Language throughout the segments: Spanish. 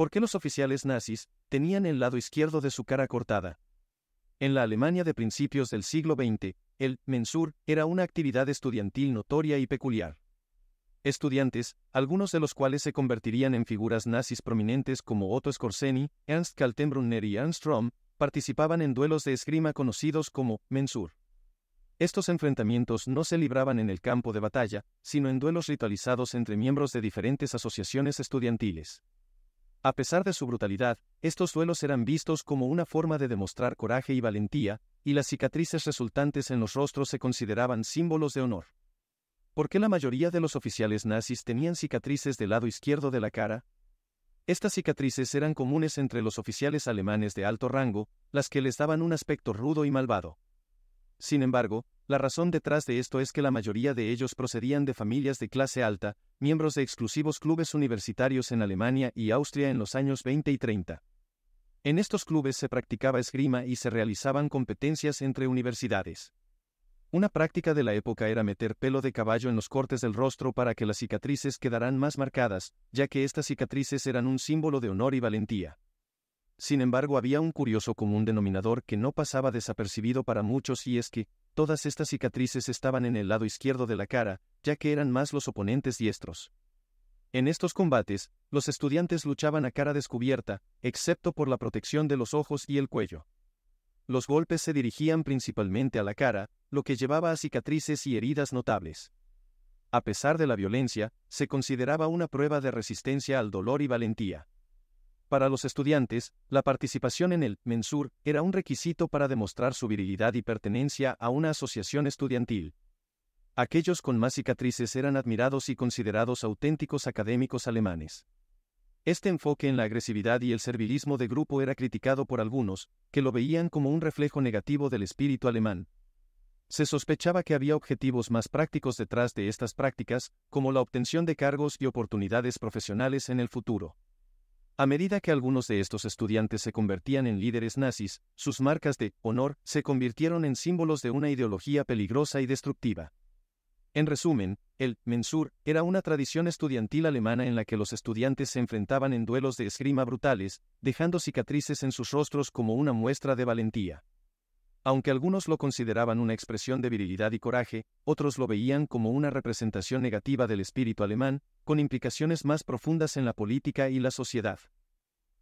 ¿Por qué los oficiales nazis tenían el lado izquierdo de su cara cortada? En la Alemania de principios del siglo XX, el mensur era una actividad estudiantil notoria y peculiar. Estudiantes, algunos de los cuales se convertirían en figuras nazis prominentes como Otto Skorzeny, Ernst Kaltenbrunner y Ernst Röhm, participaban en duelos de esgrima conocidos como mensur. Estos enfrentamientos no se libraban en el campo de batalla, sino en duelos ritualizados entre miembros de diferentes asociaciones estudiantiles. A pesar de su brutalidad, estos duelos eran vistos como una forma de demostrar coraje y valentía, y las cicatrices resultantes en los rostros se consideraban símbolos de honor. ¿Por qué la mayoría de los oficiales nazis tenían cicatrices del lado izquierdo de la cara? Estas cicatrices eran comunes entre los oficiales alemanes de alto rango, las que les daban un aspecto rudo y malvado. Sin embargo, la razón detrás de esto es que la mayoría de ellos procedían de familias de clase alta, miembros de exclusivos clubes universitarios en Alemania y Austria en los años 20 y 30. En estos clubes se practicaba esgrima y se realizaban competencias entre universidades. Una práctica de la época era meter pelo de caballo en los cortes del rostro para que las cicatrices quedaran más marcadas, ya que estas cicatrices eran un símbolo de honor y valentía. Sin embargo, había un curioso común denominador que no pasaba desapercibido para muchos y es que, Todas estas cicatrices estaban en el lado izquierdo de la cara, ya que eran más los oponentes diestros. En estos combates, los estudiantes luchaban a cara descubierta, excepto por la protección de los ojos y el cuello. Los golpes se dirigían principalmente a la cara, lo que llevaba a cicatrices y heridas notables. A pesar de la violencia, se consideraba una prueba de resistencia al dolor y valentía. Para los estudiantes, la participación en el Mensur era un requisito para demostrar su virilidad y pertenencia a una asociación estudiantil. Aquellos con más cicatrices eran admirados y considerados auténticos académicos alemanes. Este enfoque en la agresividad y el servilismo de grupo era criticado por algunos, que lo veían como un reflejo negativo del espíritu alemán. Se sospechaba que había objetivos más prácticos detrás de estas prácticas, como la obtención de cargos y oportunidades profesionales en el futuro. A medida que algunos de estos estudiantes se convertían en líderes nazis, sus marcas de honor se convirtieron en símbolos de una ideología peligrosa y destructiva. En resumen, el Mensur era una tradición estudiantil alemana en la que los estudiantes se enfrentaban en duelos de esgrima brutales, dejando cicatrices en sus rostros como una muestra de valentía. Aunque algunos lo consideraban una expresión de virilidad y coraje, otros lo veían como una representación negativa del espíritu alemán, con implicaciones más profundas en la política y la sociedad.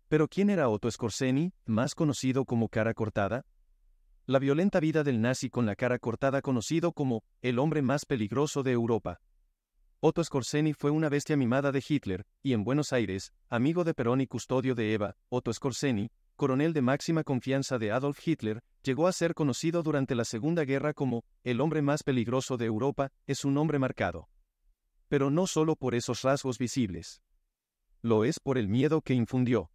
Pero ¿quién era Otto Scorseni, más conocido como cara cortada? La violenta vida del nazi con la cara cortada conocido como el hombre más peligroso de Europa. Otto Scorseni fue una bestia mimada de Hitler, y en Buenos Aires, amigo de Perón y custodio de Eva, Otto Scorseni, coronel de máxima confianza de Adolf Hitler, llegó a ser conocido durante la Segunda Guerra como el hombre más peligroso de Europa, es un hombre marcado. Pero no solo por esos rasgos visibles. Lo es por el miedo que infundió.